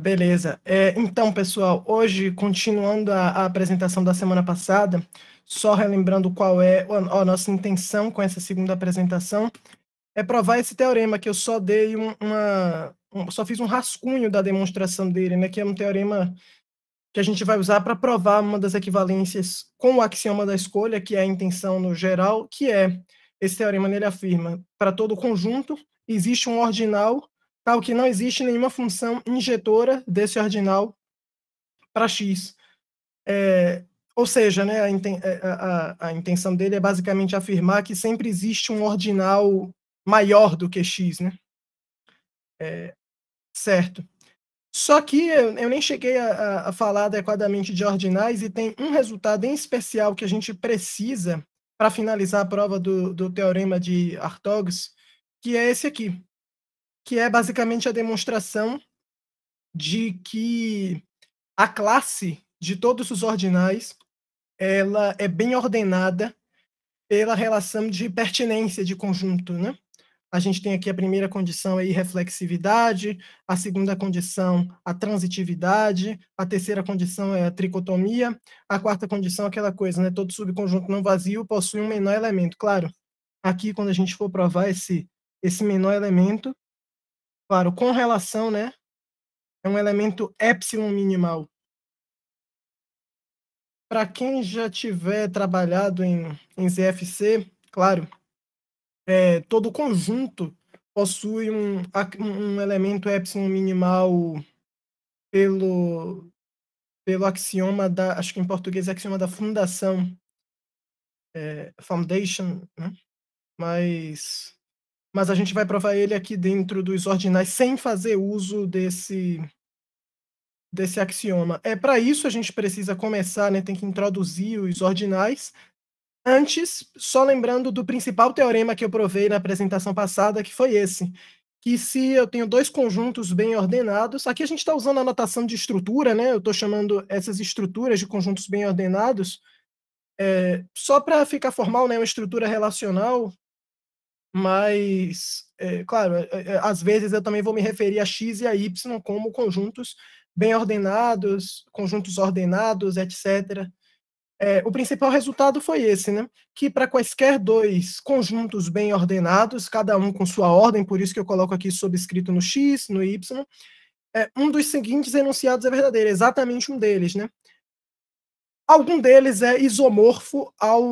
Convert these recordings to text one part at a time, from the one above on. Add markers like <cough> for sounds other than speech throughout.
Beleza. É, então, pessoal, hoje, continuando a, a, apresentação da semana passada, só relembrando qual é a, a, nossa intenção com essa segunda apresentação, é provar esse teorema que eu só dei um, uma. Um, só fiz um rascunho da demonstração dele, né? Que é um teorema que a gente vai usar para provar uma das equivalências com o axioma da escolha, que é a intenção no geral, que é esse teorema ele afirma para todo conjunto existe um ordinal tal que não existe nenhuma função injetora desse ordinal para x. É, ou seja, né, a, inten é, a, a, intenção dele é basicamente afirmar que sempre existe um ordinal maior do que x, né? É, certo. Só que eu, eu nem cheguei a, a falar adequadamente de ordinais e tem um resultado em especial que a gente precisa para finalizar a prova do, do teorema de Artogs, que é esse aqui que é basicamente a demonstração de que a classe de todos os ordinais ela é bem ordenada pela relação de pertinência de conjunto, né? A gente tem aqui a primeira condição aí reflexividade, a segunda condição a transitividade, a terceira condição é a tricotomia, a quarta condição é aquela coisa, né? Todo subconjunto não vazio possui um menor elemento. Claro, aqui quando a gente for provar esse esse menor elemento, Claro, com relação, né? É um elemento epsilon minimal. Para quem já tiver trabalhado em, em ZFC, claro, é, todo conjunto possui um, um elemento epsilon minimal pelo, pelo axioma da, acho que em português é axioma da fundação, é, foundation, né? mas mas a gente vai provar ele aqui dentro dos ordinais sem fazer uso desse desse axioma. É para isso a gente precisa começar, né, tem que introduzir os ordinais. Antes, só lembrando do principal teorema que eu provei na apresentação passada, que foi esse, que se eu tenho dois conjuntos bem ordenados, aqui a gente está usando a notação de estrutura, né? Eu estou chamando essas estruturas de conjuntos bem ordenados, é, só para ficar formal, né? Uma estrutura relacional mas, é, claro, eh, eh, às vezes eu também vou me referir a x e a y como conjuntos bem ordenados, conjuntos ordenados, etc. É, o principal resultado foi esse, né? Que para quaisquer dois conjuntos bem ordenados, cada um com sua ordem, por isso que eu coloco aqui subscrito no x, no y, é, um dos seguintes enunciados é verdadeiro, é exatamente um deles, né? Algum deles é isomorfo ao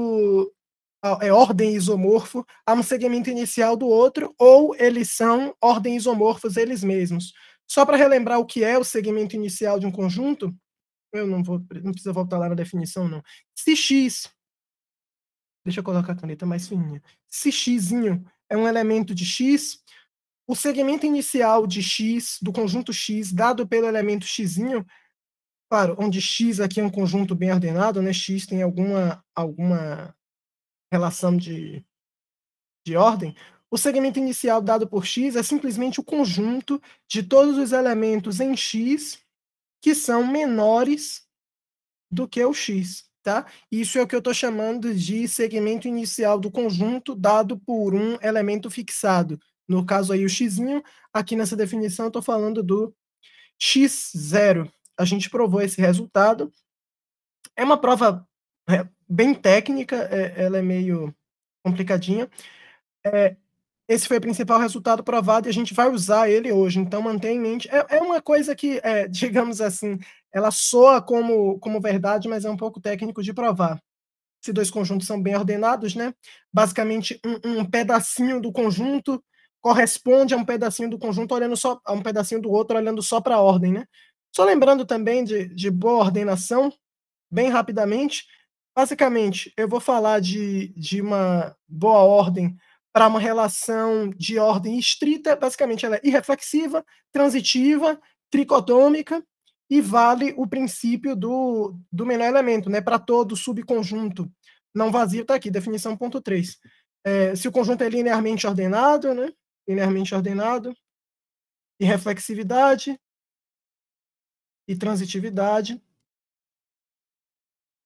é ordem isomorfo a um segmento inicial do outro, ou eles são ordens isomorfos eles mesmos. Só para relembrar o que é o segmento inicial de um conjunto, eu não vou, não precisa voltar lá na definição não. Se x, deixa eu colocar a caneta mais fininha. Se x é um elemento de x, o segmento inicial de x do conjunto x dado pelo elemento x claro, onde x aqui é um conjunto bem ordenado, né? X tem alguma alguma relação de, de ordem, o segmento inicial dado por x é simplesmente o conjunto de todos os elementos em x que são menores do que o x. Tá? Isso é o que eu estou chamando de segmento inicial do conjunto dado por um elemento fixado. No caso aí o x, aqui nessa definição eu estou falando do x0. A gente provou esse resultado. É uma prova é, bem técnica, é, ela é meio complicadinha. É, esse foi o principal resultado provado e a gente vai usar ele hoje, então mantenha em mente. É, é uma coisa que, é, <laughs> digamos assim, ela soa como, como verdade, mas é um pouco técnico de provar. Se dois conjuntos são bem ordenados, né? Basicamente, um, um pedacinho do conjunto corresponde a um pedacinho do conjunto olhando só a um pedacinho do outro olhando só para a ordem, né? Só lembrando também de, de boa ordenação, bem rapidamente, Basicamente, eu vou falar de, de uma boa ordem para uma relação de ordem estrita, basicamente ela é irreflexiva, transitiva, tricotômica e vale o princípio do, do menor elemento, né? Para todo subconjunto não vazio está aqui, definição ponto 3. É, se o conjunto é linearmente ordenado, né? Linearmente ordenado, reflexividade e transitividade.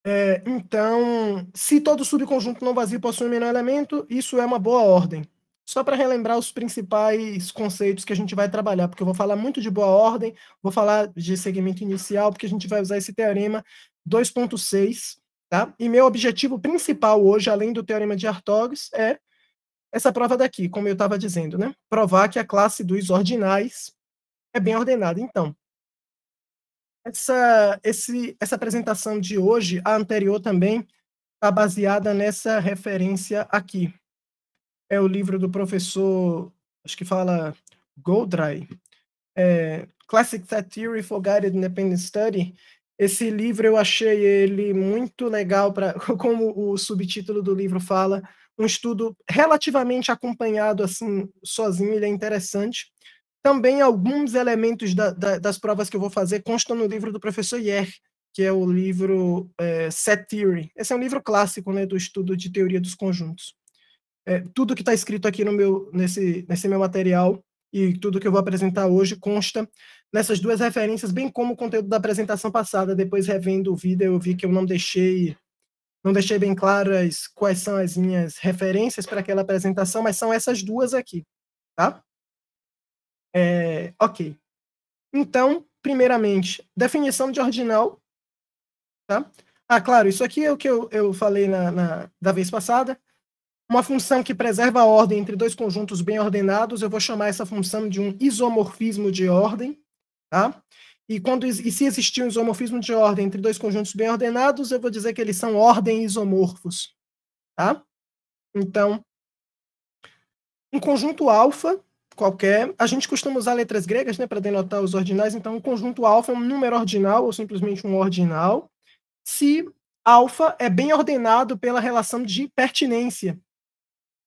É, então, se todo subconjunto não vazio possui um menor elemento, isso é uma boa ordem. Só para relembrar os principais conceitos que a gente vai trabalhar, porque eu vou falar muito de boa ordem, vou falar de segmento inicial, porque a gente vai usar esse teorema 2.6, tá? E meu objetivo principal hoje, além do teorema de Artogs, é essa prova daqui, como eu estava dizendo, né? Provar que a classe dos ordinais é bem ordenada. Então, essa, esse, essa apresentação de hoje, a anterior também, está baseada nessa referência aqui. É o livro do professor, acho que fala Goldray, é, Classic Set Theory for Guided Independent Study. Esse livro eu achei ele muito legal, para, <laughs> como o subtítulo do livro fala, um estudo relativamente acompanhado assim sozinho, ele é interessante. Também alguns elementos da, da, das provas que eu vou fazer constam no livro do professor Yer, que é o livro é, Set Theory. Esse é um livro clássico né, do estudo de teoria dos conjuntos. É, tudo que está escrito aqui no meu, nesse, nesse meu material e tudo que eu vou apresentar hoje consta nessas duas referências, bem como o conteúdo da apresentação passada. Depois, revendo o vídeo, eu vi que eu não deixei não deixei bem claras quais são as minhas referências para aquela apresentação, mas são essas duas aqui, tá? É, ok. Então, primeiramente, definição de ordinal. Tá? Ah, claro, isso aqui é o que eu, eu falei na, na, da vez passada. Uma função que preserva a ordem entre dois conjuntos bem ordenados, eu vou chamar essa função de um isomorfismo de ordem. Tá? E, quando, e se existir um isomorfismo de ordem entre dois conjuntos bem ordenados, eu vou dizer que eles são ordem isomorfos. Tá? Então, um conjunto alfa qualquer. A gente costuma usar letras gregas né, para denotar os ordinais, então o conjunto alfa é um número ordinal ou simplesmente um ordinal, se alfa é bem ordenado pela relação de pertinência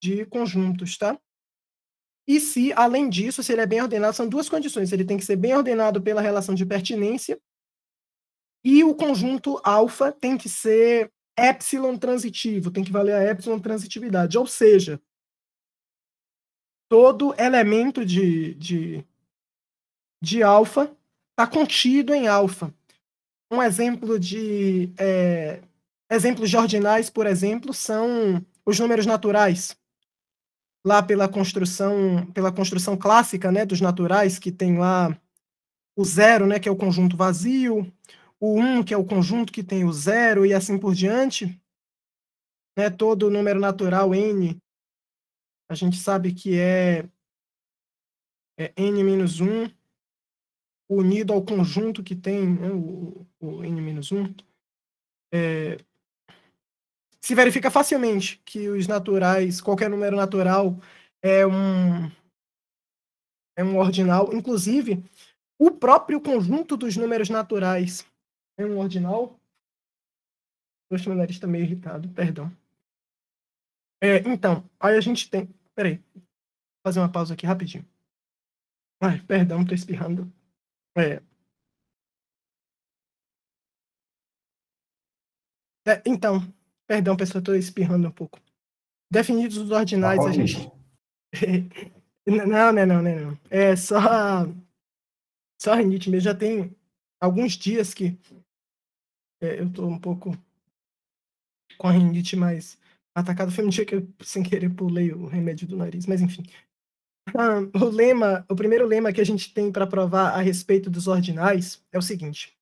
de conjuntos, tá? E se, além disso, se ele é bem ordenado, são duas condições. Ele tem que ser bem ordenado pela relação de pertinência e o conjunto alfa tem que ser epsilon transitivo, tem que valer a epsilon transitividade. Ou seja, todo elemento de, de, de alfa está contido em alfa. Um exemplo de. É, exemplos de ordinais, por exemplo, são os números naturais. Lá pela construção, pela construção clássica né, dos naturais, que tem lá o zero, né, que é o conjunto vazio, o um, que é o conjunto que tem o zero, e assim por diante. Né, todo número natural n a gente sabe que é, é n-1 unido ao conjunto que tem né, o, o n-1, é, se verifica facilmente que os naturais, qualquer número natural é um, é um ordinal. Inclusive, o próprio conjunto dos números naturais é um ordinal. o meu nariz está meio irritado, perdão. É, então, aí a gente tem Peraí. Vou fazer uma pausa aqui rapidinho. Ai, perdão, tô espirrando. É. é então, perdão, pessoal, tô espirrando um pouco. Definidos os ordinais, a gente. <laughs> não, não, não, não, não. É só. Só rinite mesmo. Já tem alguns dias que é, eu tô um pouco com a rinite, mas atacado foi um dia que eu, sem querer, pulei o remédio do nariz, mas enfim. o lema, o primeiro lema que a gente tem para provar a respeito dos ordinais é o seguinte.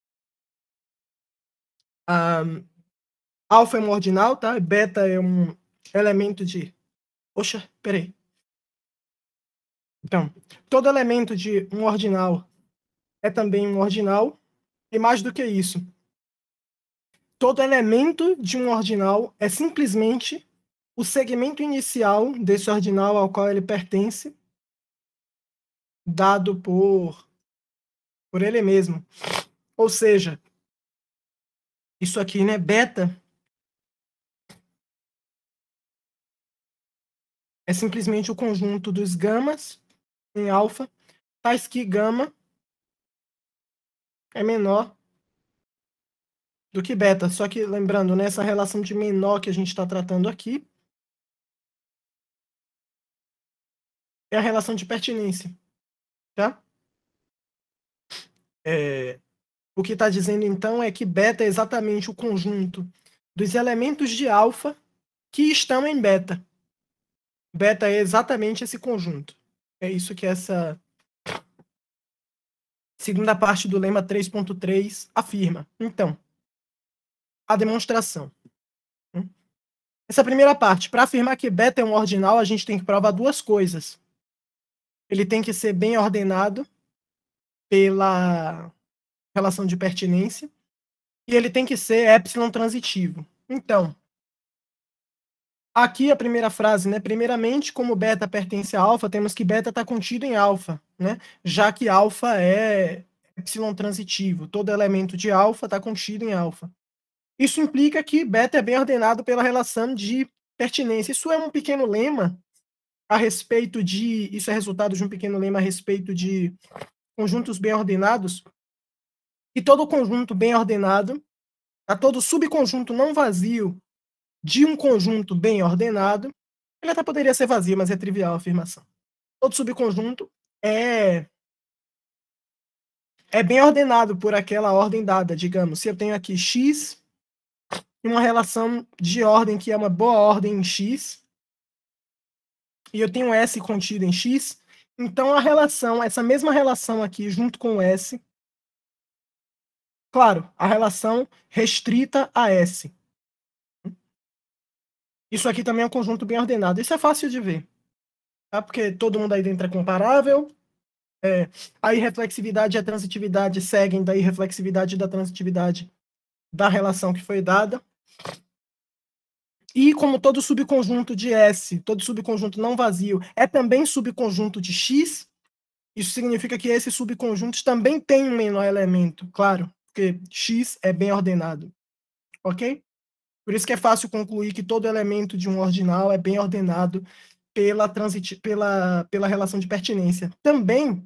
alfa é um ordinal, tá? Beta é um elemento de... Oxa, peraí. Então, todo elemento de um ordinal é também um ordinal. E mais do que isso, Todo elemento de um ordinal é simplesmente o segmento inicial desse ordinal ao qual ele pertence, dado por, por ele mesmo. Ou seja, isso aqui, né, beta, é simplesmente o conjunto dos gamas em alfa, tais tá que gama é menor do que beta. Só que lembrando, nessa né, relação de menor que a gente está tratando aqui, é a relação de pertinência, tá? É, o que está dizendo então é que beta é exatamente o conjunto dos elementos de alfa que estão em beta. Beta é exatamente esse conjunto. É isso que essa segunda parte do lema 3.3 afirma. Então, a demonstração. Hum? Essa primeira parte, para afirmar que beta é um ordinal, a gente tem que provar duas coisas. Ele tem que ser bem ordenado pela relação de pertinência e ele tem que ser epsilon transitivo. Então, aqui a primeira frase, né? Primeiramente, como beta pertence a alfa, temos que beta está contido em alfa, né? Já que alfa é epsilon transitivo, todo elemento de alfa está contido em alfa. Isso implica que beta é bem ordenado pela relação de pertinência. Isso é um pequeno lema a respeito de. Isso é resultado de um pequeno lema a respeito de conjuntos bem ordenados. E todo conjunto bem ordenado, a tá? todo subconjunto não vazio de um conjunto bem ordenado, ele até poderia ser vazio, mas é trivial a afirmação. Todo subconjunto é é bem ordenado por aquela ordem dada, digamos. Se eu tenho aqui x e uma relação de ordem que é uma boa ordem em X, e eu tenho S contido em X, então a relação, essa mesma relação aqui junto com S, claro, a relação restrita a S. Isso aqui também é um conjunto bem ordenado. Isso é fácil de ver, tá? porque todo mundo aí dentro é comparável, é, a irreflexividade e a transitividade seguem da irreflexividade e da transitividade da relação que foi dada. E como todo subconjunto de S, todo subconjunto não vazio é também subconjunto de X, isso significa que esses subconjuntos também têm um menor elemento, claro, porque X é bem ordenado. Ok? Por isso que é fácil concluir que todo elemento de um ordinal é bem ordenado pela, transit pela, pela relação de pertinência. Também,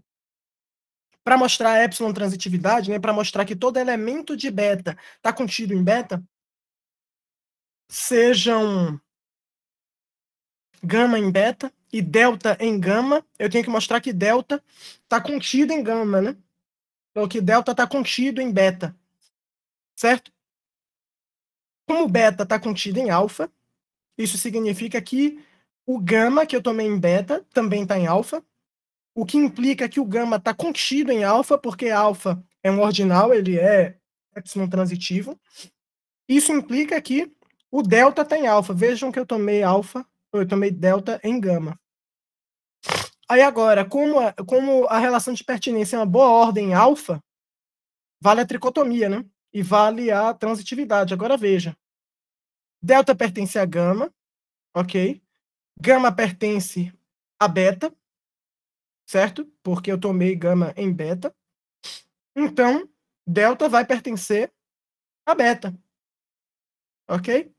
para mostrar a epsilon transitividade, né, para mostrar que todo elemento de beta está contido em beta, sejam gama em beta e delta em gama, eu tenho que mostrar que delta está contido em gama, né? Ou que delta está contido em beta, certo? Como beta está contido em alfa, isso significa que o gama que eu tomei em beta também está em alfa, o que implica que o gama está contido em alfa, porque alfa é um ordinal, ele é epsilon transitivo. Isso implica que o delta tem tá alfa. Vejam que eu tomei alfa, eu tomei delta em gama. Aí agora, como a, como a relação de pertinência é uma boa ordem alfa, vale a tricotomia, né? E vale a transitividade. Agora veja. Delta pertence a gama, ok? Gama pertence a beta, certo? Porque eu tomei gama em beta. Então, delta vai pertencer a beta, ok?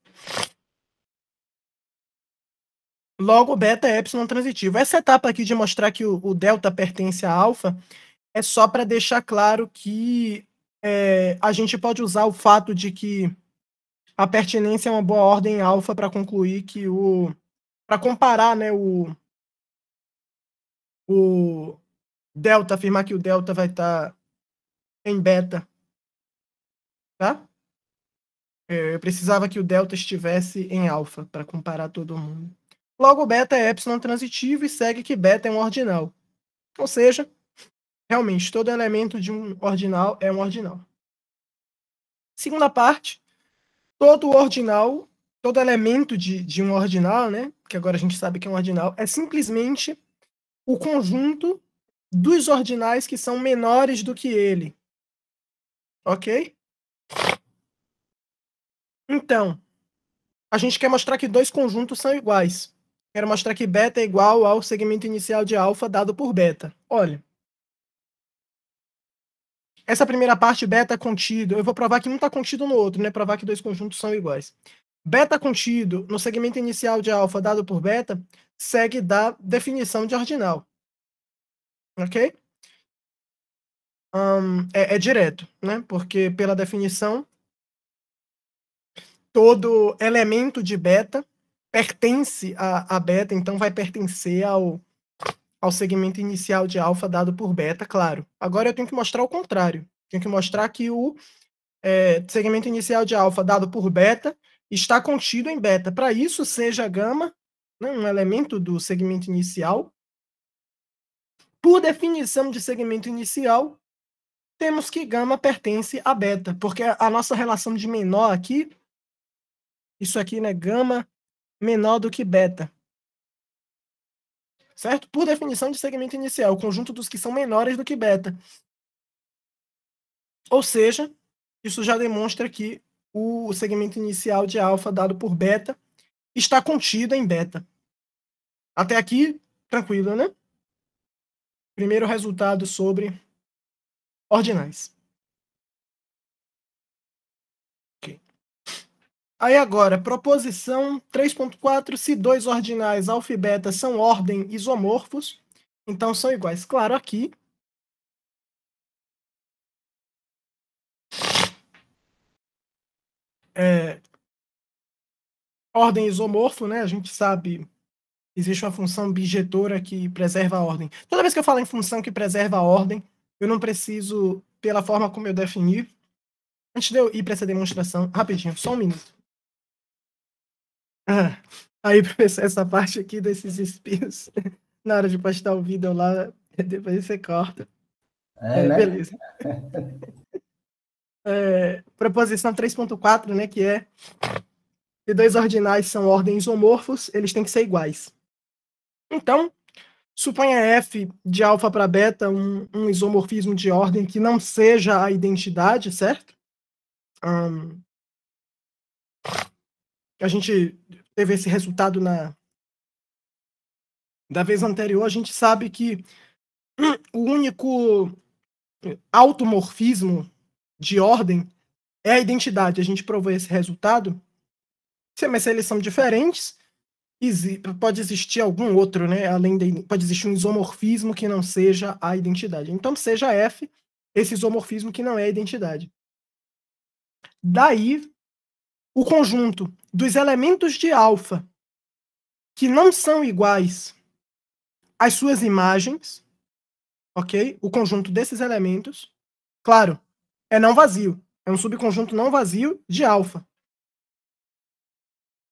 Logo, beta é epsilon transitivo. Essa etapa aqui de mostrar que o, o delta pertence a alfa é só para deixar claro que é, a gente pode usar o fato de que a pertinência é uma boa ordem alfa para concluir que o. para comparar né, o, o delta, afirmar que o delta vai estar tá em beta. Tá? É, eu precisava que o delta estivesse em alfa para comparar todo mundo. Logo, beta é epsilon transitivo e segue que beta é um ordinal. Ou seja, realmente todo elemento de um ordinal é um ordinal. Segunda parte, todo ordinal, todo elemento de, de um ordinal, né, que agora a gente sabe que é um ordinal, é simplesmente o conjunto dos ordinais que são menores do que ele. Ok? Então, a gente quer mostrar que dois conjuntos são iguais. Quero mostrar que beta é igual ao segmento inicial de alfa dado por beta. Olha. Essa primeira parte, beta contido, eu vou provar que um está contido no outro, né? Provar que dois conjuntos são iguais. Beta contido no segmento inicial de alfa dado por beta segue da definição de ordinal. Ok? Um, é, é direto, né? Porque pela definição todo elemento de beta pertence a, a beta, então vai pertencer ao, ao segmento inicial de alfa dado por beta, claro. Agora eu tenho que mostrar o contrário. Tenho que mostrar que o é, segmento inicial de alfa dado por beta está contido em beta. Para isso, seja gama, né, um elemento do segmento inicial. Por definição de segmento inicial, temos que gama pertence a beta, porque a nossa relação de menor aqui isso aqui é né, gama menor do que beta. Certo? Por definição de segmento inicial, o conjunto dos que são menores do que beta. Ou seja, isso já demonstra que o segmento inicial de alfa dado por beta está contido em beta. Até aqui, tranquilo, né? Primeiro resultado sobre ordinais. Aí agora, proposição 3.4, se dois ordinais alfa e beta são ordem isomorfos, então são iguais, claro, aqui. É, ordem isomorfo, né? A gente sabe existe uma função bijetora que preserva a ordem. Toda vez que eu falo em função que preserva a ordem, eu não preciso, pela forma como eu defini. Antes de eu ir para essa demonstração, rapidinho, só um minuto. Ah, aí, <laughs> professor, essa parte aqui desses espinhos, <laughs> na hora de postar o vídeo lá, <laughs> depois você corta. É, é né? Beleza. é, proposição 3.4, né, que é se dois ordinais são ordens isomorfos, eles têm que ser iguais. Então, suponha F de alfa para beta um, um, isomorfismo de ordem que não seja a identidade, certo? Um, a gente teve esse resultado na da vez anterior, a gente sabe que o único automorfismo de ordem é a identidade. A gente provou esse resultado. É Mas eles são diferentes, pode existir algum outro, né? Além de, pode existir um isomorfismo que não seja a identidade. Então seja F esse isomorfismo que não é a identidade. Daí o conjunto dos elementos de alfa, que não são iguais às suas imagens, ok? O conjunto desses elementos, claro, é não vazio. É um subconjunto não vazio de alfa.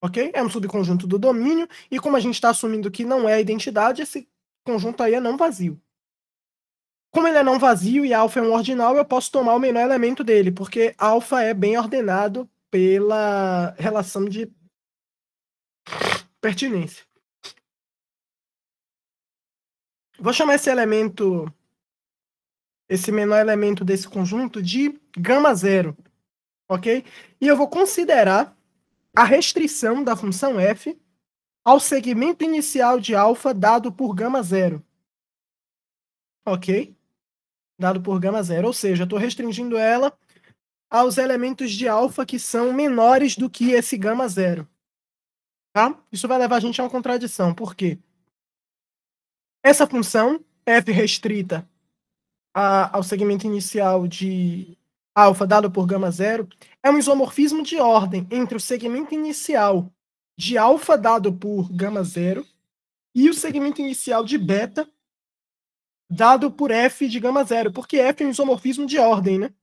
Ok? É um subconjunto do domínio, e como a gente está assumindo que não é a identidade, esse conjunto aí é não vazio. Como ele é não vazio e alfa é um ordinal, eu posso tomar o menor elemento dele, porque alfa é bem ordenado pela relação de pertinência. Vou chamar esse elemento, esse menor elemento desse conjunto de gama zero, ok? E eu vou considerar a restrição da função f ao segmento inicial de alfa dado por gama zero, ok? Dado por gama zero, ou seja, estou restringindo ela aos elementos de alfa que são menores do que esse gama zero. Tá? Isso vai levar a gente a uma contradição. Por quê? Essa função, f restrita a, ao segmento inicial de alfa dado por gama zero, é um isomorfismo de ordem entre o segmento inicial de alfa dado por gama zero e o segmento inicial de beta dado por f de gama zero, porque f é um isomorfismo de ordem, né?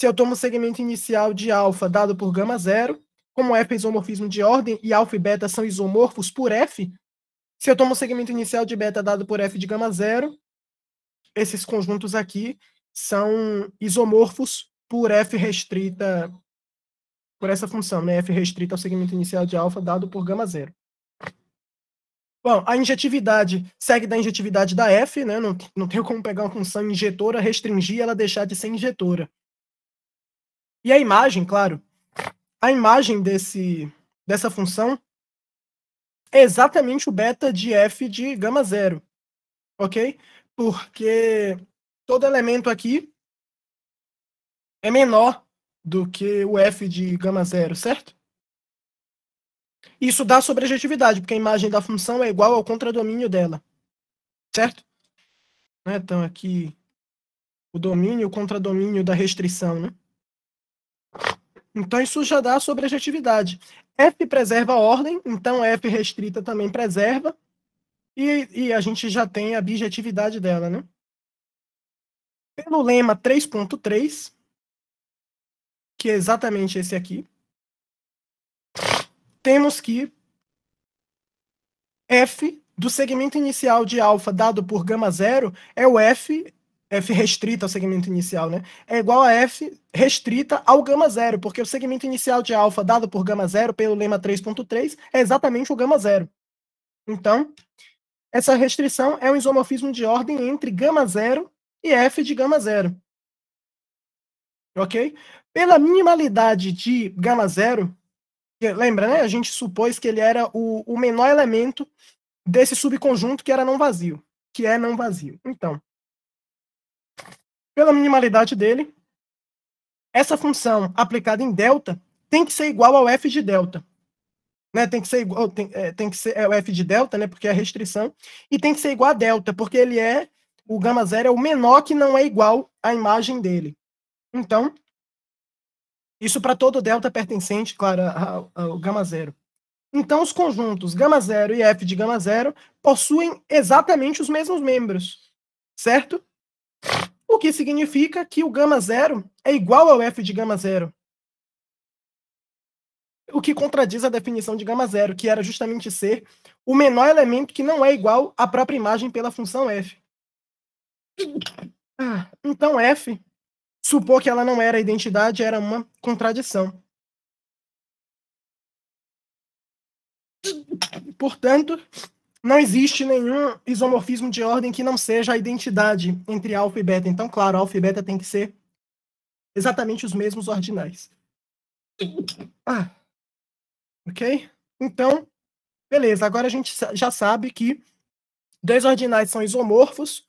se eu tomo o segmento inicial de alfa dado por gama zero, como F é isomorfismo de ordem e alfa e beta são isomorfos por F, se eu tomo o segmento inicial de beta dado por F de gama zero, esses conjuntos aqui são isomorfos por F restrita, por essa função, né? F restrita ao segmento inicial de alfa dado por gama zero. Bom, a injetividade segue da injetividade da F, né? Não, não tenho como pegar uma função injetora, restringir ela deixar de ser injetora. E a imagem, claro, a imagem desse, dessa função é exatamente o beta de f de gama zero, ok? Porque todo elemento aqui é menor do que o f de gama zero, certo? Isso dá sobrejetividade, porque a imagem da função é igual ao contradomínio dela, certo? Então aqui o domínio e o contradomínio da restrição, né? Então, isso já dá sobrejetividade. F preserva a ordem, então F restrita também preserva, e, e a gente já tem a bijetividade dela, né? Pelo lema 3.3, que é exatamente esse aqui, temos que f do segmento inicial de alfa dado por gama zero é o f F restrita ao segmento inicial, né? É igual a F restrita ao gama zero, porque o segmento inicial de alfa dado por gama zero pelo lema 3.3 é exatamente o gama zero. Então, essa restrição é um isomorfismo de ordem entre gama zero e F de gama zero. Ok? Pela minimalidade de gama zero, lembra, né? A gente supôs que ele era o, o menor elemento desse subconjunto que era não vazio, que é não vazio. Então, pela minimalidade dele, essa função aplicada em delta tem que ser igual ao f de delta. Né, tem que ser igual, tem, é, tem que ser é o f de delta, né, porque é a restrição, e tem que ser igual a delta, porque ele é o gama zero é o menor que não é igual à imagem dele. Então, isso para todo delta pertencente, claro, ao, ao gama zero. Então, os conjuntos gama zero e f de gama zero possuem exatamente os mesmos membros, certo? o que significa que o gama zero é igual ao f de gama zero. O que contradiz a definição de gama zero, que era justamente ser o menor elemento que não é igual à própria imagem pela função f. Ah, então f, supor que ela não era identidade, era uma contradição. Portanto, não existe nenhum isomorfismo de ordem que não seja a identidade entre alfa e beta. Então, claro, alfa e beta tem que ser exatamente os mesmos ordinais. Ah, ok? Então, beleza. Agora a gente já sabe que dois ordinais são isomorfos.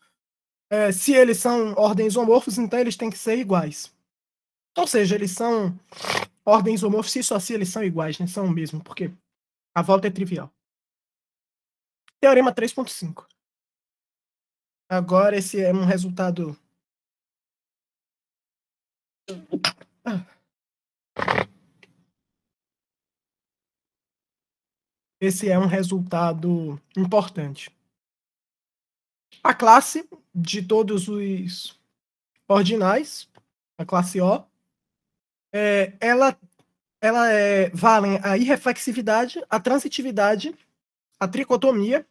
É, se eles são ordens isomorfos, então eles têm que ser iguais. Ou seja, eles são ordens isomorfos, se só se eles são iguais, né? São o mesmo, porque a volta é trivial. Teorema 3.5. Agora esse é um resultado. Esse é um resultado importante. A classe de todos os ordinais, a classe O, é, ela, ela é, valem a irreflexividade, a transitividade, a tricotomia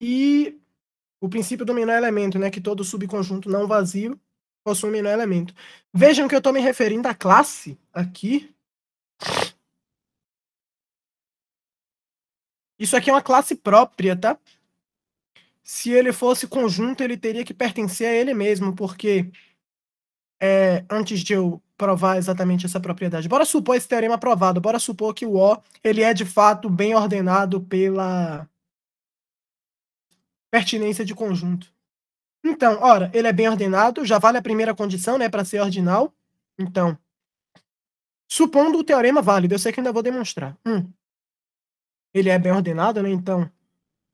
e o princípio do menor elemento, né, que todo subconjunto não vazio possui um menor elemento. Vejam que eu estou me referindo à classe aqui. Isso aqui é uma classe própria, tá? Se ele fosse conjunto, ele teria que pertencer a ele mesmo, porque é, antes de eu provar exatamente essa propriedade, bora supor esse teorema provado, bora supor que o O ele é de fato bem ordenado pela pertinência de conjunto. Então, ora, ele é bem ordenado, já vale a primeira condição, né, para ser ordinal. Então, supondo o teorema válido, eu sei que ainda vou demonstrar. Um, ele é bem ordenado, né? Então,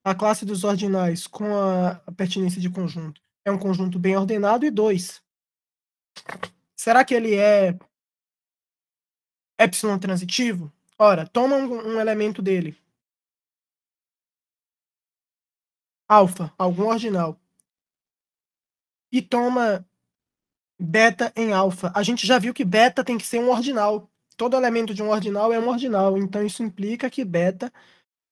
a classe dos ordinais com a pertinência de conjunto é um conjunto bem ordenado. E dois, será que ele é epsilon transitivo? Ora, toma um, um elemento dele, alfa, algum ordinal, e toma beta em alfa, a gente já viu que beta tem que ser um ordinal. Todo elemento de um ordinal é um ordinal, então isso implica que beta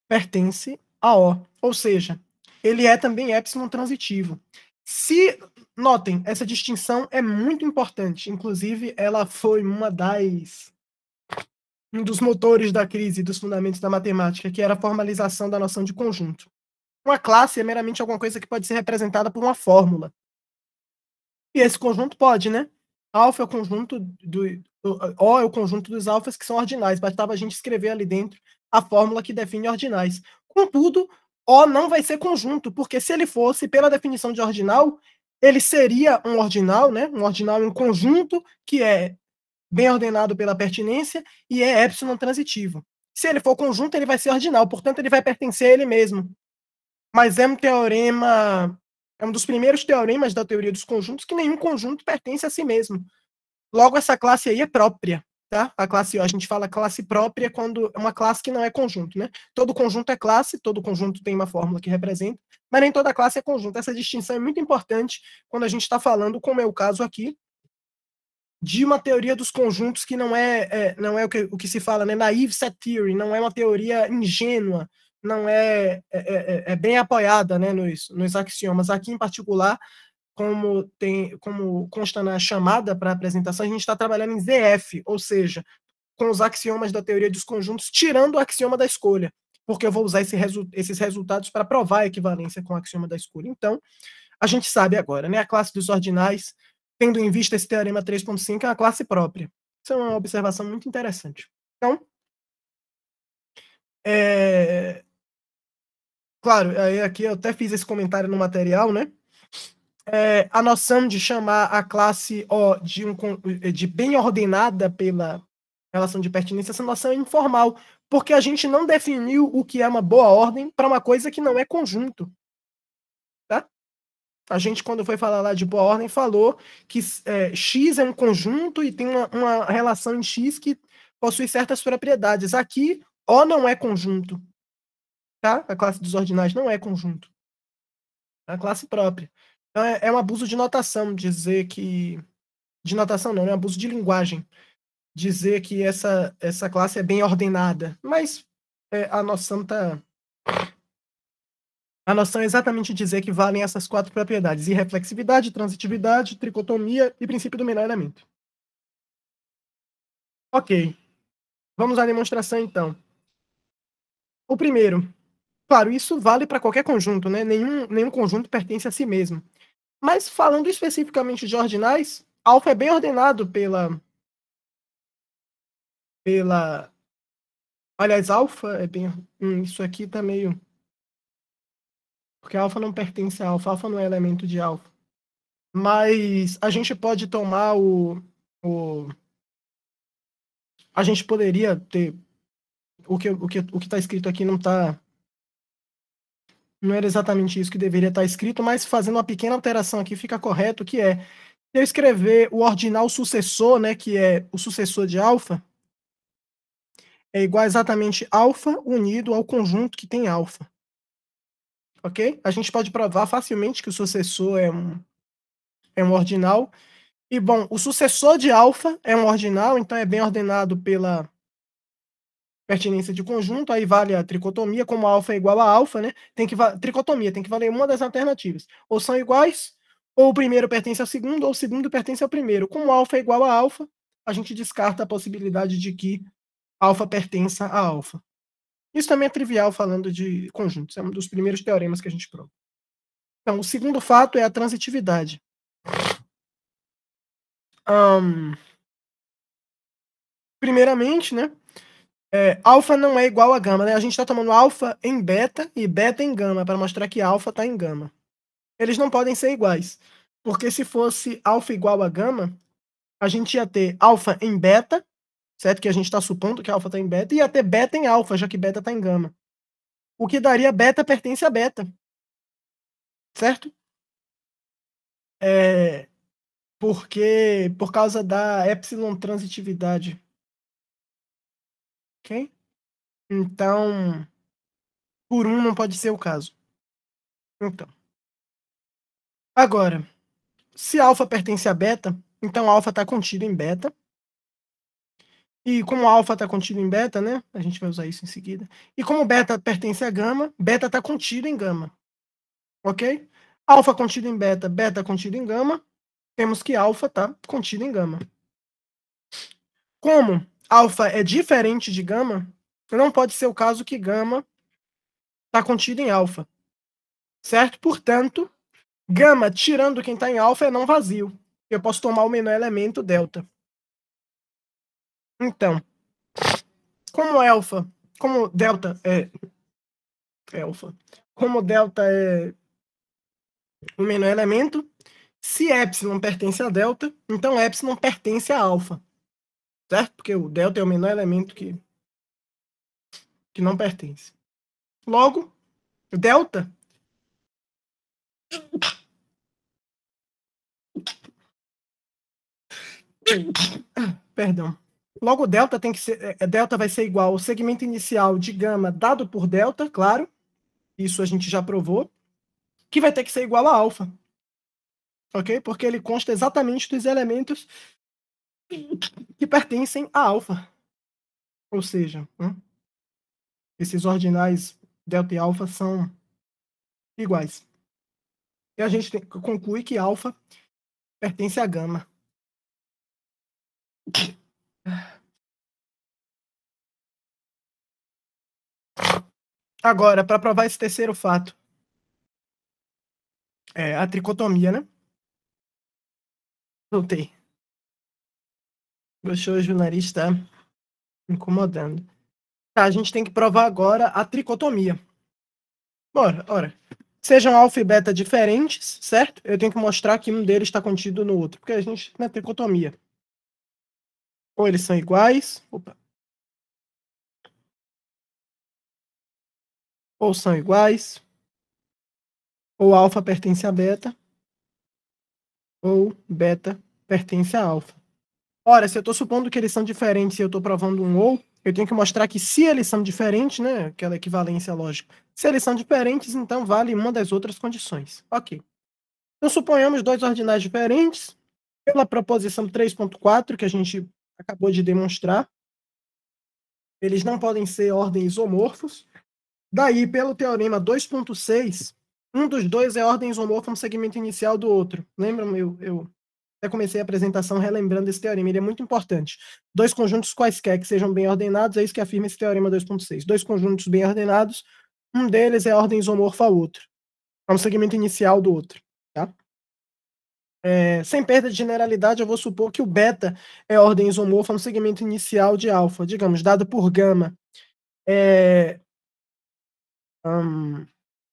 pertence a O. Ou seja, ele é também epsilon transitivo. Se notem, essa distinção é muito importante. Inclusive, ela foi uma das um dos motores da crise dos fundamentos da matemática, que era a formalização da noção de conjunto uma classe, é meramente alguma coisa que pode ser representada por uma fórmula. E esse conjunto pode, né? Alfa é o conjunto do. O é o conjunto dos alfas que são ordinais. Bastava a gente escrever ali dentro a fórmula que define ordinais. Contudo, O não vai ser conjunto, porque se ele fosse, pela definição de ordinal, ele seria um ordinal, né? Um ordinal em conjunto que é bem ordenado pela pertinência e é epsilon transitivo. Se ele for conjunto, ele vai ser ordinal, portanto, ele vai pertencer a ele mesmo. Mas é um teorema, é um dos primeiros teoremas da teoria dos conjuntos que nenhum conjunto pertence a si mesmo. Logo, essa classe aí é própria, tá? A classe O, a gente fala classe própria quando é uma classe que não é conjunto, né? Todo conjunto é classe, todo conjunto tem uma fórmula que representa, mas nem toda classe é conjunto. Essa distinção é muito importante quando a gente está falando, como é o caso aqui, de uma teoria dos conjuntos que não é, é não é o que, o que, se fala, né? Naive set theory, não é uma teoria ingênua, não é é, é, é, é, bem apoiada né, nos, nos axiomas. Aqui, em particular, como, tem, como consta na chamada para a apresentação, a gente está trabalhando em ZF, ou seja, com os axiomas da teoria dos conjuntos, tirando o axioma da escolha, porque eu vou usar esse resu esses resultados para provar a equivalência com o axioma da escolha. Então, a gente sabe agora, né, a classe dos ordinais, tendo em vista esse teorema 3.5, é uma classe própria. Isso é uma observação muito interessante. Então, é, Claro, aí aqui eu até fiz esse comentário no material, né? É, a noção de chamar a classe O de, um, de bem ordenada pela relação de pertinência, essa noção é informal, porque a gente não definiu o que é uma boa ordem para uma coisa que não é conjunto. Tá? A gente, quando foi falar lá de boa ordem, falou que é, X é um conjunto e tem uma, uma relação em X que possui certas propriedades. Aqui, O não é conjunto, Tá? A classe dos ordinais não é conjunto. É a classe própria. Então é, é um abuso de notação dizer que. De notação não, né? é um abuso de linguagem. Dizer que essa, essa classe é bem ordenada. Mas é, a noção tá. A noção é exatamente dizer que valem essas quatro propriedades: irreflexividade, transitividade, tricotomia e princípio do melhoramento. Ok. Vamos à demonstração então. O primeiro, Claro, isso vale para qualquer conjunto, né? Nenhum, nenhum conjunto pertence a si mesmo. Mas falando especificamente de ordinais, alfa é bem ordenado pela. pela. Aliás, alfa é bem. Hum, isso aqui tá meio. Porque alfa não pertence a alfa, alfa não é elemento de alfa. Mas a gente pode tomar o. o... A gente poderia ter. O que o está que, o que tá escrito aqui não está não era exatamente isso que deveria estar escrito, mas fazendo uma pequena alteração aqui fica correto, que é eu escrever o ordinal sucessor, né, que é o sucessor de alfa, é igual exatamente alfa unido ao conjunto que tem alfa. Ok? A gente pode provar facilmente que o sucessor é um, é um ordinal. E, bom, o sucessor de alfa é um ordinal, então é bem ordenado pela pertinência de conjunto, aí vale a tricotomia, como alfa é igual a alfa, né? Tem que tricotomia, tem que valer uma das alternativas. Ou são iguais, ou o primeiro pertence ao segundo, ou o segundo pertence ao primeiro. Como alfa é igual a alfa, a gente descarta a possibilidade de que alfa pertença a alfa. Isso também é trivial falando de conjuntos, é um dos primeiros teoremas que a gente prova. Então, o segundo fato é a transitividade. Um, primeiramente, né, é, alfa não é igual a gama, né? A gente está tomando alfa em beta e beta em gama, para mostrar que alfa está em gama. Eles não podem ser iguais, porque se fosse alfa igual a gama, a gente ia ter alfa em beta, certo? Que a gente está supondo que alfa está em beta, e ia ter beta em alfa, já que beta está em gama. O que daria beta pertence a beta, certo? É, porque por causa da epsilon transitividade ok? Então, por um não pode ser o caso. Então. Agora, se alfa pertence a beta, então alfa está contido em beta. E como alfa está contido em beta, né? A gente vai usar isso em seguida. E como beta pertence a gama, beta está contido em gama. Ok? Alfa contido em beta, beta contido em gama. Temos que alfa está contido em gama. Como alfa é diferente de gama, não pode ser o caso que gama está contido em alfa. Certo? Portanto, gama tirando quem está em alfa é não vazio. Eu posso tomar o menor elemento delta. Então, como alfa, como delta é, é alfa, como delta é o menor elemento, se epsilon pertence a delta, então epsilon pertence a alfa certo? Porque o delta é o menor elemento que, que não pertence. Logo, delta <coughs> Perdão. Logo, delta tem que ser, é, é, delta vai ser igual ao segmento inicial de gama dado por delta, claro. Isso a gente já provou. Que vai ter que ser igual a alfa. Ok? Porque ele consta exatamente dos elementos que pertencem a alfa. Ou seja, né, esses ordinais delta e alfa são iguais. E a gente conclui que alfa pertence a gama. Agora, para provar esse terceiro fato, é a tricotomia, né? Voltei. Poxa, hoje o nariz tá incomodando. Tá, a gente tem que provar agora a tricotomia. Bora, ora. Sejam alfa e beta diferentes, certo? Eu tenho que mostrar que um deles está contido no outro, porque a gente na é tricotomia. Ou eles são iguais, opa. Ou são iguais, ou alfa pertence a beta, ou beta pertence a alfa. Ora, se eu estou supondo que eles são diferentes e eu estou provando um ou, eu tenho que mostrar que se eles são diferentes, né, aquela equivalência lógica, se eles são diferentes, então vale uma das outras condições. Ok. Então suponhamos dois ordinais diferentes, pela proposição 3.4 que a gente acabou de demonstrar, eles não podem ser ordens isomorfos. Daí, pelo teorema 2.6, um dos dois é ordem isomorfo no segmento inicial do outro. Lembram? Eu, eu até comecei a apresentação relembrando esse teorema, ele é muito importante. Dois conjuntos quaisquer que sejam bem ordenados, é isso que afirma esse teorema 2.6. Dois conjuntos bem ordenados, um deles é ordem isomorfa ao outro. É um segmento inicial do outro. Tá? É, sem perda de generalidade, eu vou supor que o beta é ordem isomorfa a um segmento inicial de alfa, digamos, dado por gama. É, hum,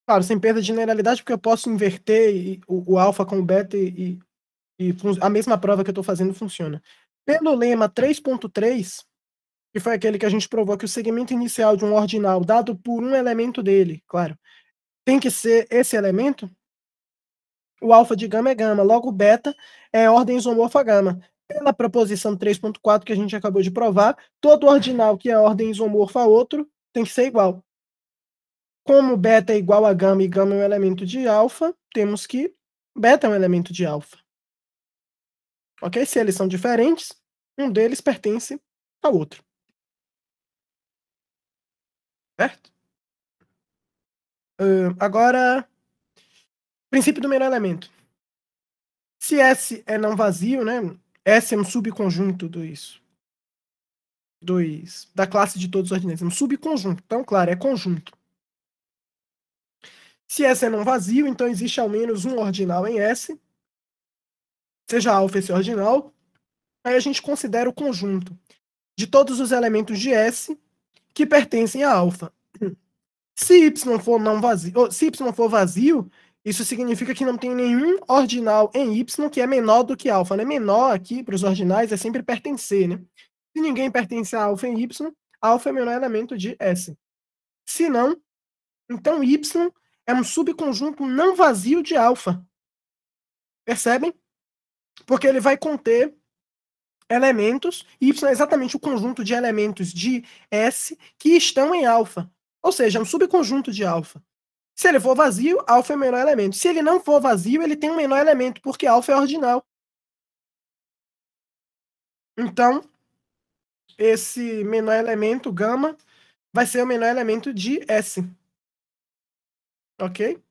claro, sem perda de generalidade, porque eu posso inverter o, o alfa com o beta e, e e a mesma prova que eu estou fazendo funciona. Pelo lema 3.3, que foi aquele que a gente provou que o segmento inicial de um ordinal dado por um elemento dele, claro, tem que ser esse elemento, o alfa de gama é gama, logo beta é ordem isomorfa gama. Pela proposição 3.4 que a gente acabou de provar, todo ordinal que é ordem isomorfa a outro tem que ser igual. Como beta é igual a gama e gama é um elemento de alfa, temos que beta é um elemento de alfa. Ok? Se eles são diferentes, um deles pertence ao outro. Certo? Uh, agora, princípio do menor elemento. Se S é não vazio, né? S é um subconjunto do isso. Dois, da classe de todos os ordinais. É um subconjunto. Então, claro, é conjunto. Se S é não vazio, então existe ao menos um ordinal em S seja alfa esse ordinal, aí a gente considera o conjunto de todos os elementos de S que pertencem a alfa. <clears throat> Se y for não vazio, se y for vazio, isso significa que não tem nenhum ordinal em y que é menor do que alfa, né? Menor aqui para os ordinais é sempre pertencer, né? Se ninguém pertence a alfa em y, alfa é o menor elemento de S. Se não, então y é um subconjunto não vazio de alfa. Percebem? porque ele vai conter elementos, y é exatamente o conjunto de elementos de S que estão em alfa, ou seja, é um subconjunto de alfa. Se ele for vazio, alfa é o menor elemento. Se ele não for vazio, ele tem um menor elemento, porque alfa é ordinal. Então, esse menor elemento, gama, vai ser o menor elemento de S. Ok?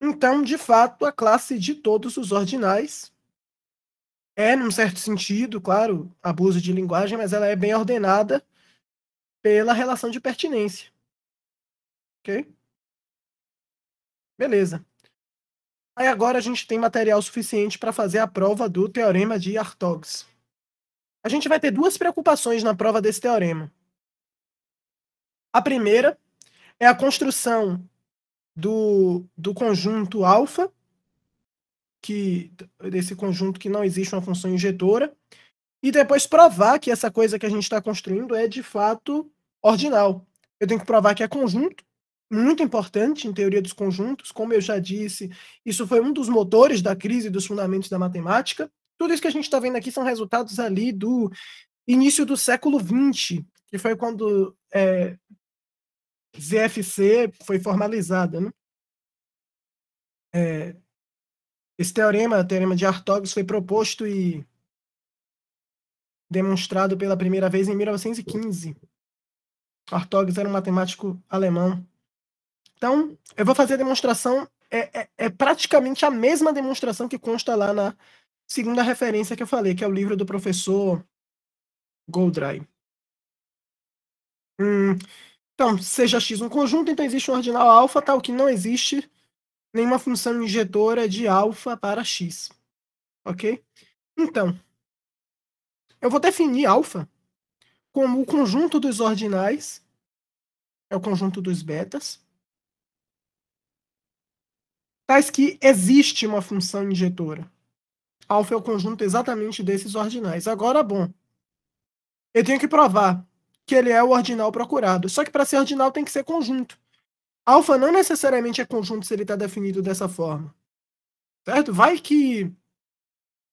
Então, de fato, a classe de todos os ordinais é, num certo sentido, claro, abuso de linguagem, mas ela é bem ordenada pela relação de pertinência. Ok? Beleza. Aí agora a gente tem material suficiente para fazer a prova do teorema de Artogs. A gente vai ter duas preocupações na prova desse teorema. A primeira é a construção do, do conjunto alfa, que desse conjunto que não existe uma função injetora, e depois provar que essa coisa que a gente está construindo é de fato ordinal. Eu tenho que provar que é conjunto, muito importante em teoria dos conjuntos, como eu já disse, isso foi um dos motores da crise dos fundamentos da matemática. Tudo isso que a gente está vendo aqui são resultados ali do início do século XX, que foi quando é, ZFC foi formalizada. Né? É, esse teorema, o teorema de Artogs, foi proposto e demonstrado pela primeira vez em 1915. Artogs era um matemático alemão. Então, eu vou fazer a demonstração, é, é, é praticamente a mesma demonstração que consta lá na segunda referência que eu falei, que é o livro do professor Goldray. Hum, então, seja x um conjunto, então existe um ordinal alfa, tal que não existe nenhuma função injetora de alfa para x. Ok? Então, eu vou definir alfa como o conjunto dos ordinais, é o conjunto dos betas, tais que existe uma função injetora. Alfa é o conjunto exatamente desses ordinais. Agora, bom, eu tenho que provar que ele é o ordinal procurado. Só que para ser ordinal tem que ser conjunto. Alfa não necessariamente é conjunto se ele está definido dessa forma. Certo? Vai que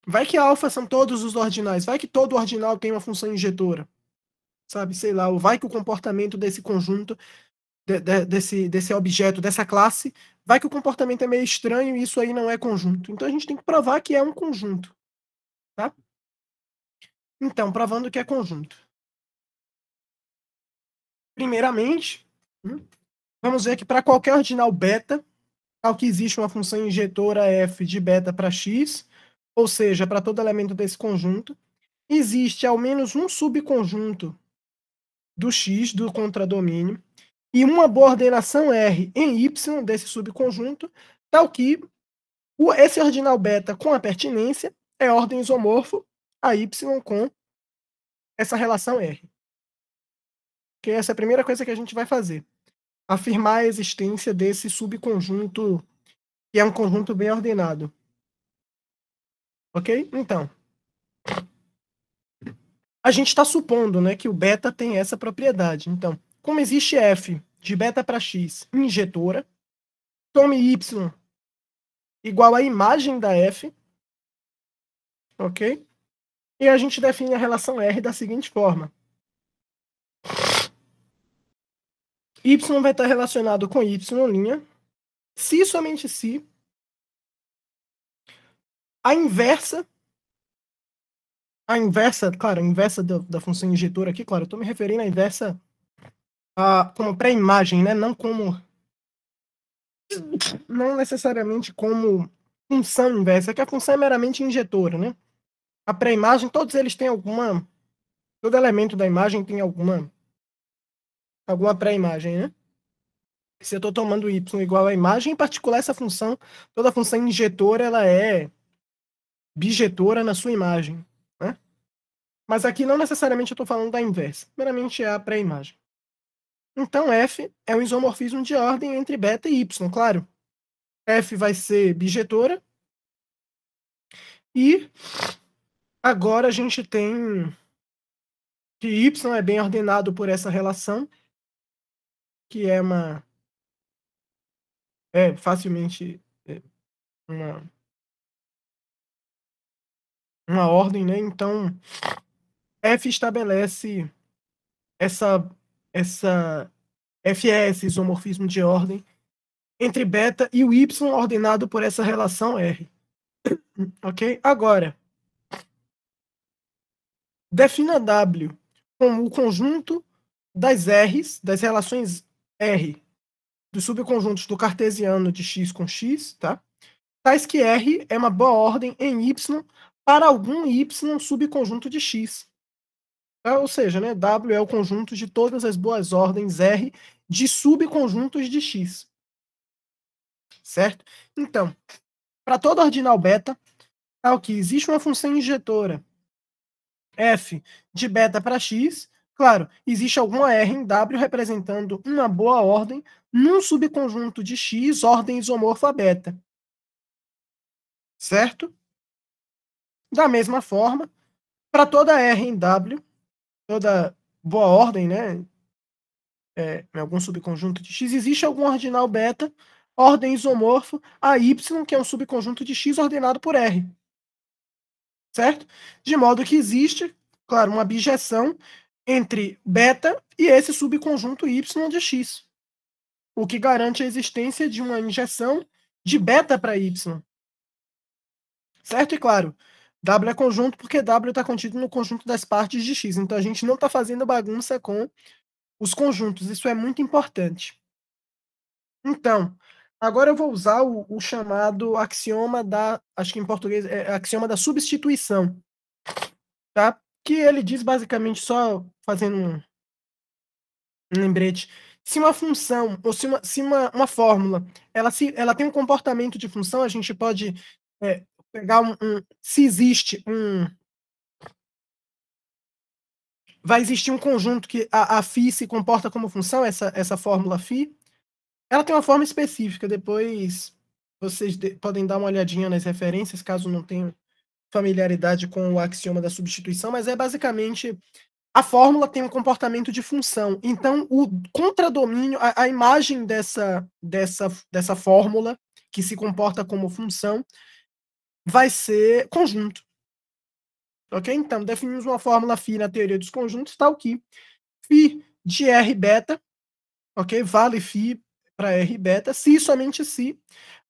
vai que alfa são todos os ordinais, vai que todo ordinal tem uma função injetora. Sabe, sei lá, ou vai que o comportamento desse conjunto de, de, desse desse objeto, dessa classe, vai que o comportamento é meio estranho e isso aí não é conjunto. Então a gente tem que provar que é um conjunto, tá? Então, provando que é conjunto. Primeiramente, vamos ver que para qualquer ordinal beta, tal que existe uma função injetora f de beta para x, ou seja, para todo elemento desse conjunto, existe ao menos um subconjunto do x, do contradomínio, e uma boa ordenação R em Y desse subconjunto, tal que o, esse ordinal beta com a pertinência é ordem isomorfo a Y com essa relação R que essa é a primeira coisa que a gente vai fazer. Afirmar a existência desse subconjunto, que é um conjunto bem ordenado. Ok? Então. A gente está supondo né, que o beta tem essa propriedade. Então, como existe F de beta para x injetora, tome Y igual à imagem da F, ok? E a gente define a relação R da seguinte forma. Y vai estar relacionado com Y', linha, se somente se, a inversa, a inversa, claro, a inversa da, da função injetora aqui, claro, eu estou me referindo à inversa a, como pré-imagem, né? não como, não necessariamente como função inversa, é que a função é meramente injetora, né? A pré-imagem, todos eles têm alguma, todo elemento da imagem tem alguma alguma pré-imagem, né? Se eu estou tomando y igual a imagem, em particular essa função, toda função injetora, ela é bijetora na sua imagem, né? Mas aqui não necessariamente eu estou falando da inversa, meramente é a pré-imagem. Então f é um isomorfismo de ordem entre beta e y, claro. f vai ser bijetora. E agora a gente tem que y é bem ordenado por essa relação que é uma. É facilmente é, uma. Uma ordem, né? Então, F estabelece essa. essa FS, é isomorfismo de ordem, entre beta e o y ordenado por essa relação R. ok? Agora, defina W como o conjunto das R's, das relações R dos subconjuntos do cartesiano de X com X, tá? Tais que R é uma boa ordem em Y para algum Y subconjunto de X. Tá? Ou seja, né, W é o conjunto de todas as boas ordens R de subconjuntos de X. Certo? Então, para toda ordinal beta, tal que existe uma função injetora f de beta para x, Claro, existe alguma R em W representando uma boa ordem num subconjunto de X ordem isomorfa beta. Certo? Da mesma forma, para toda R em W, toda boa ordem, né? É, em algum subconjunto de X, existe algum ordinal beta, ordem isomorfo, a Y, que é um subconjunto de X ordenado por R. Certo? De modo que existe, claro, uma abjeção entre beta e esse subconjunto Y de X, o que garante a existência de uma injeção de beta para Y. Certo e claro, W é conjunto porque W está contido no conjunto das partes de X, então a gente não está fazendo bagunça com os conjuntos, isso é muito importante. Então, agora eu vou usar o, o chamado axioma da, acho que em português é axioma da substituição, tá? que ele diz basicamente só fazendo um lembrete se uma função ou se uma, se uma, uma fórmula ela se ela tem um comportamento de função a gente pode é, pegar um, um, se existe um vai existir um conjunto que a, a phi se comporta como função essa essa fórmula phi ela tem uma forma específica depois vocês de, podem dar uma olhadinha nas referências caso não tenham familiaridade com o axioma da substituição, mas é basicamente a fórmula tem um comportamento de função. Então, o contradomínio, a, a imagem dessa, dessa, dessa fórmula, que se comporta como função, vai ser conjunto. Ok? Então, definimos uma fórmula φ na teoria dos conjuntos, tal que φ de R beta, ok? Vale φ para R beta, se e somente se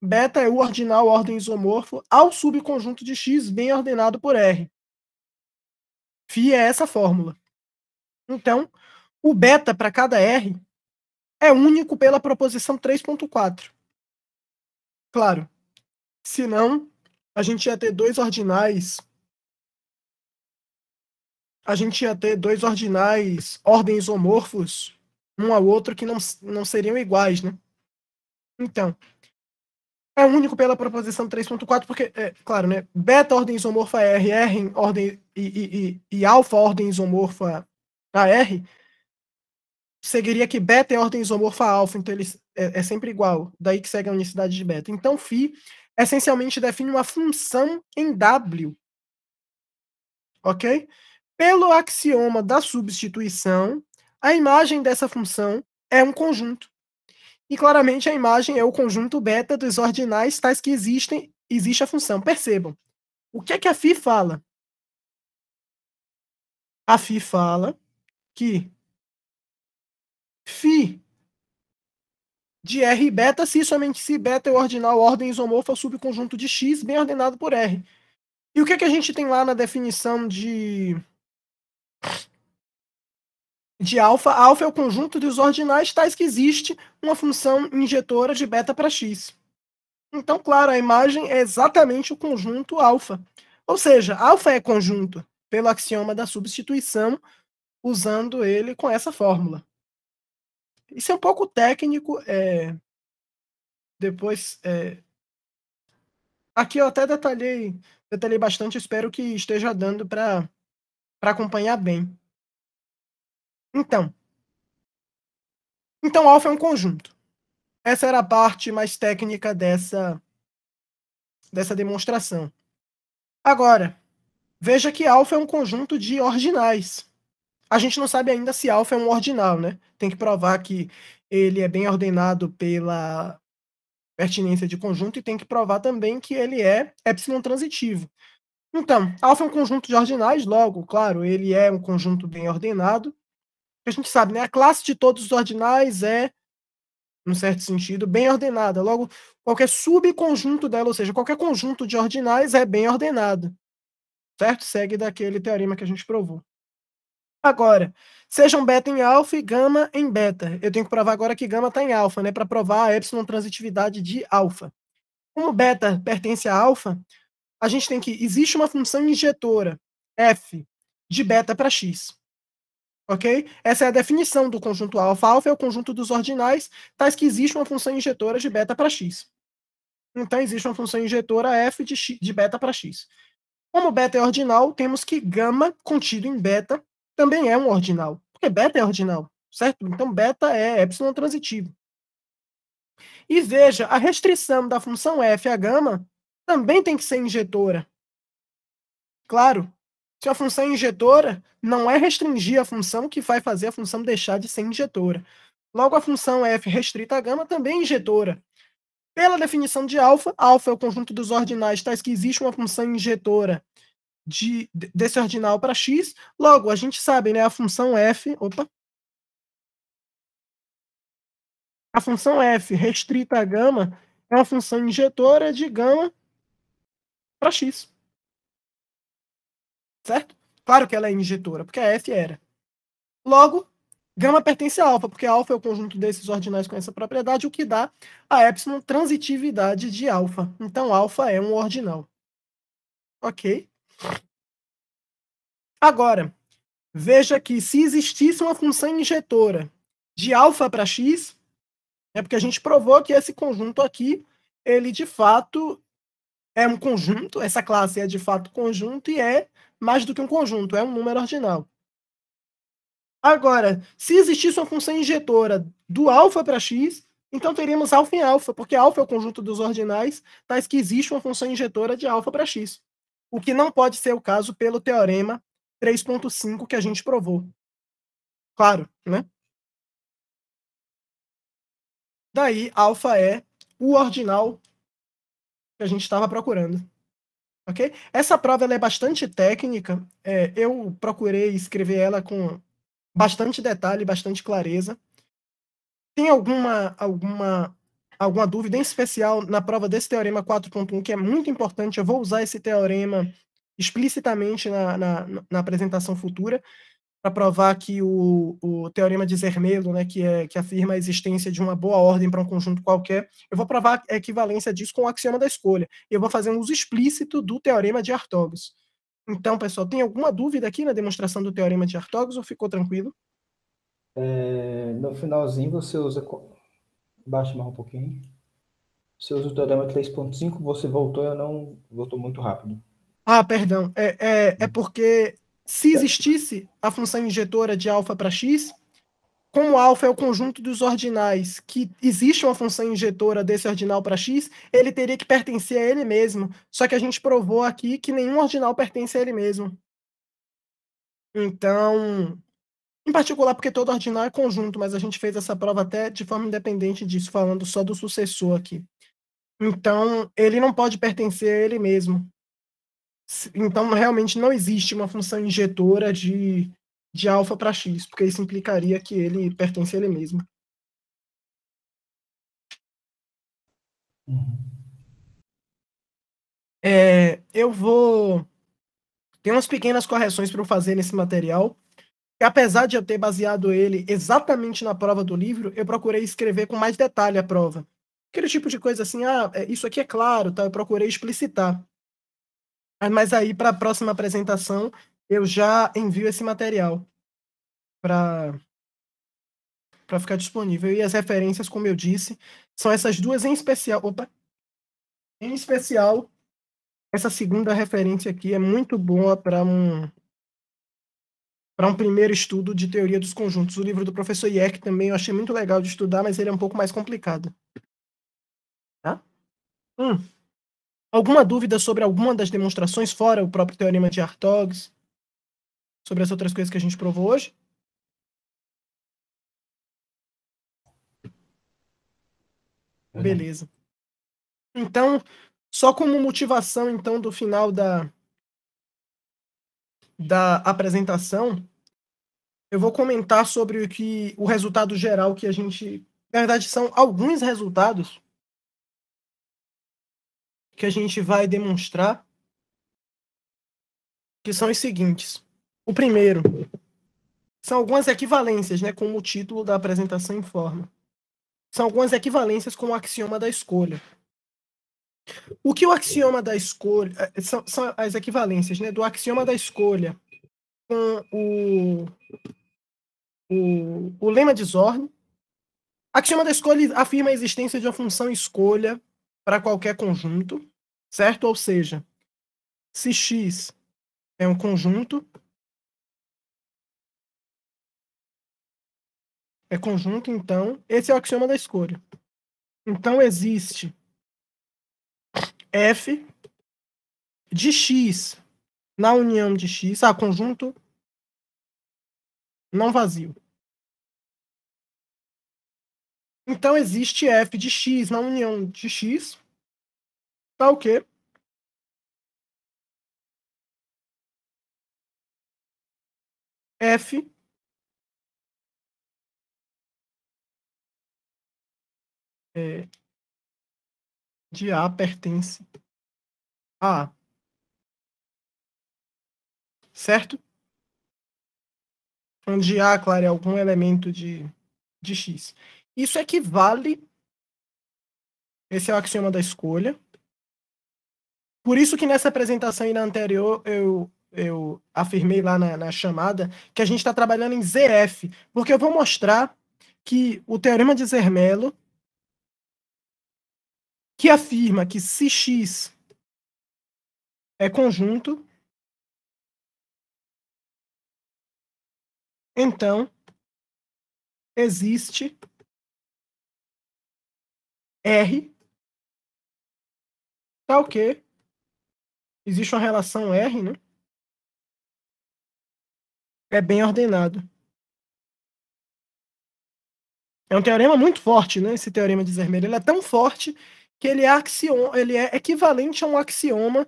Beta é o ordinal ordem isomorfo ao subconjunto de X bem ordenado por R. Φ é essa fórmula. Então, o beta para cada R é único pela proposição 3.4. Claro, senão a gente ia ter dois ordinais. A gente ia ter dois ordinais ordens isomorfos um ao outro que não, não seriam iguais, né? Então, é único pela proposição 3.4, porque, é, claro, né? Beta ordem isomorfa é R, R ordem e, e, e, alfa ordem isomorfa AR, seguiria que beta é ordem isomorfa alfa, então ele é, é, sempre igual, daí que segue a unicidade de beta. Então, φ essencialmente define uma função em W. Ok? Pelo axioma da substituição, a imagem dessa função é um conjunto. E claramente a imagem é o conjunto beta dos ordinais tais que existem, existe a função. Percebam. O que é que a FI fala? A FI fala que Φ de R beta se somente se beta é o ordinal ordem isomorfa ao subconjunto de X bem ordenado por R. E o que, é que a gente tem lá na definição de de alfa. Alfa é o conjunto dos ordinais tais que existe uma função injetora de beta para x. Então, claro, a imagem é exatamente o conjunto alfa. Ou seja, alfa é conjunto pelo axioma da substituição, usando ele com essa fórmula. Isso é um pouco técnico. É... Depois. É... Aqui eu até detalhei, detalhei bastante, espero que esteja dando para acompanhar bem. Então. Então, alfa é um conjunto. Essa era a parte mais técnica dessa, dessa demonstração. Agora, veja que alfa é um conjunto de ordinais. A gente não sabe ainda se alfa é um ordinal, né? Tem que provar que ele é bem ordenado pela pertinência de conjunto e tem que provar também que ele é epsilon transitivo. Então, alfa é um conjunto de ordinais, logo, claro, ele é um conjunto bem ordenado a gente sabe, né? A classe de todos os ordinais é, num certo sentido, bem ordenada. Logo, qualquer subconjunto dela, ou seja, qualquer conjunto de ordinais é bem ordenado. Certo? Segue daquele teorema que a gente provou. Agora, sejam beta em alfa e gama em beta. Eu tenho que provar agora que gama está em alfa, né? Para provar a epsilon transitividade de alfa. Como beta pertence a alfa, a gente tem que. Existe uma função injetora, f, de beta para x. Ok? Essa é a definição do conjunto alfa-alfa, é o conjunto dos ordinais, tais que existe uma função injetora de beta para x. Então, existe uma função injetora f de, x, de beta para x. Como beta é ordinal, temos que gama contido em beta também é um ordinal, porque beta é ordinal, certo? Então, beta é epsilon transitivo. E veja, a restrição da função f a gama também tem que ser injetora. Claro, se a função é injetora, não é restringir a função que vai fazer a função deixar de ser injetora. Logo, a função f restrita a gama também é injetora. Pela definição de alfa, alfa é o conjunto dos ordinais tais que existe uma função injetora de, desse ordinal para x. Logo, a gente sabe, né, a função f, opa, a função f restrita a gama é uma função injetora de gama para x certo? Claro que ela é injetora, porque a F era. Logo, gama pertence a alfa, porque alfa é o conjunto desses ordinais com essa propriedade, o que dá a epsilon transitividade de alfa. Então, alfa é um ordinal. Ok? Agora, veja que se existisse uma função injetora de alfa para x, é porque a gente provou que esse conjunto aqui, ele de fato é um conjunto, essa classe é de fato conjunto e é mais do que um conjunto, é um número ordinal. Agora, se existisse uma função injetora do alfa para x, então teríamos alfa em alfa, porque alfa é o conjunto dos ordinais, tais que existe uma função injetora de alfa para x, o que não pode ser o caso pelo teorema 3.5 que a gente provou. Claro, né? Daí, alfa é o ordinal que a gente estava procurando. Ok? Essa prova ela é bastante técnica. É, eu procurei escrever ela com bastante detalhe, bastante clareza. Tem alguma alguma alguma dúvida, em especial na prova desse teorema 4.1, que é muito importante. Eu vou usar esse teorema explicitamente na, na, na apresentação futura para provar que o, o teorema de Zermelo, né, que, é, que afirma a existência de uma boa ordem para um conjunto qualquer, eu vou provar a equivalência disso com o axioma da escolha. E eu vou fazer um uso explícito do teorema de Artogas. Então, pessoal, tem alguma dúvida aqui na demonstração do teorema de Artogas ou ficou tranquilo? É, no finalzinho você usa. Baixa mais um pouquinho. Você usa o teorema 3.5, você voltou, eu não. Voltou muito rápido. Ah, perdão. É, é, é hum. porque se existisse a função injetora de alfa para x, como alfa é o conjunto dos ordinais que existe uma função injetora desse ordinal para x, ele teria que pertencer a ele mesmo. Só que a gente provou aqui que nenhum ordinal pertence a ele mesmo. Então, em particular porque todo ordinal é conjunto, mas a gente fez essa prova até de forma independente disso, falando só do sucessor aqui. Então, ele não pode pertencer a ele mesmo. Então, realmente não existe uma função injetora de, de alfa para x, porque isso implicaria que ele pertence a ele mesmo. Uhum. É, eu vou. Tem umas pequenas correções para eu fazer nesse material. E apesar de eu ter baseado ele exatamente na prova do livro, eu procurei escrever com mais detalhe a prova. Aquele tipo de coisa assim, ah, é, isso aqui é claro, tá? Eu procurei explicitar. Ah, mas aí, para a próxima apresentação, eu já envio esse material para para ficar disponível. E as referências, como eu disse, são essas duas em especial. Opa! Em especial, essa segunda referência aqui é muito boa para um para um primeiro estudo de teoria dos conjuntos. O livro do professor Yeck também eu achei muito legal de estudar, mas ele é um pouco mais complicado. Tá? Hum. Alguma dúvida sobre alguma das demonstrações, fora o próprio teorema de Artogs? Sobre as outras coisas que a gente provou hoje? Beleza. Então, só como motivação então do final da da apresentação, eu vou comentar sobre o que o resultado geral que a gente, na verdade são alguns resultados que a gente vai demonstrar, que são os seguintes. O primeiro são algumas equivalências, né, como o título da apresentação informa. São algumas equivalências com o axioma da escolha. O que o axioma da escolha eh, eh, são, são as equivalências, né, do axioma da escolha com o o, o lema de Zorn. Axioma da escolha afirma a existência de uma função escolha para qualquer conjunto, certo? Ou seja, se X é um conjunto, é conjunto, então, esse é o axioma da escolha. Então, existe F de X na união de X, ah, conjunto não vazio. Então existe f de x na união de x, Tá o quê? f é, de A pertence a A. Certo? Onde A, claro, é algum elemento de, de X. Isso equivale. É esse é o axioma da escolha. Por isso que nessa apresentação e na anterior eu, eu afirmei lá na, na chamada que a gente está trabalhando em ZF, porque eu vou mostrar que o teorema de Zermelo, que afirma que se x é conjunto, então existe R. Tá o que? Existe uma relação R, né? É bem ordenado. É um teorema muito forte, né? Esse teorema de Zermelo. Ele é tão forte que ele é, axiom, ele é equivalente a um axioma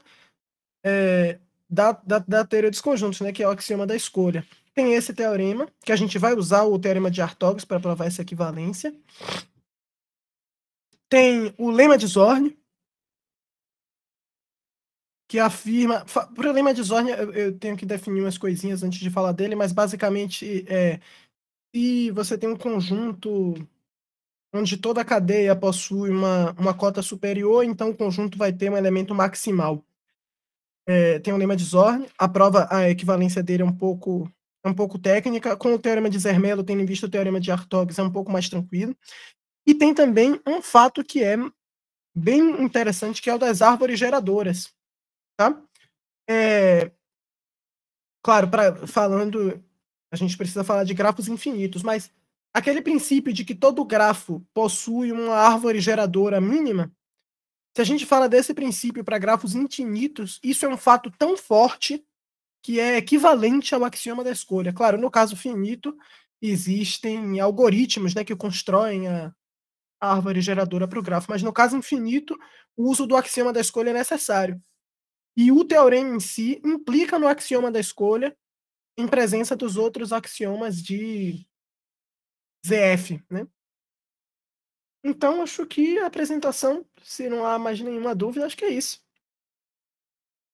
é, da, da, da teoria dos conjuntos, né? Que é o axioma da escolha. Tem esse teorema, que a gente vai usar o teorema de Artogs para provar essa equivalência tem o lema de Zorn, que afirma. Para o lema de Zorn, eu, eu, tenho que definir umas coisinhas antes de falar dele, mas basicamente é. Se você tem um conjunto onde toda a cadeia possui uma, uma cota superior, então o conjunto vai ter um elemento maximal. É, tem o lema de Zorn, a prova, a equivalência dele é um pouco é um pouco técnica, com o teorema de Zermelo, tendo em vista o teorema de Artogs, é um pouco mais tranquilo. E tem também um fato que é bem interessante, que é o das árvores geradoras. Tá? É, claro, pra, falando, a gente precisa falar de grafos infinitos, mas aquele princípio de que todo grafo possui uma árvore geradora mínima, se a gente fala desse princípio para grafos infinitos, isso é um fato tão forte que é equivalente ao axioma da escolha. Claro, no caso finito, existem algoritmos né, que constroem a, árvore geradora para o grafo, mas no caso infinito, o uso do axioma da escolha é necessário. E o teorema em si implica no axioma da escolha em presença dos outros axiomas de ZF, né? Então, acho que a apresentação, se não há mais nenhuma dúvida, acho que é isso.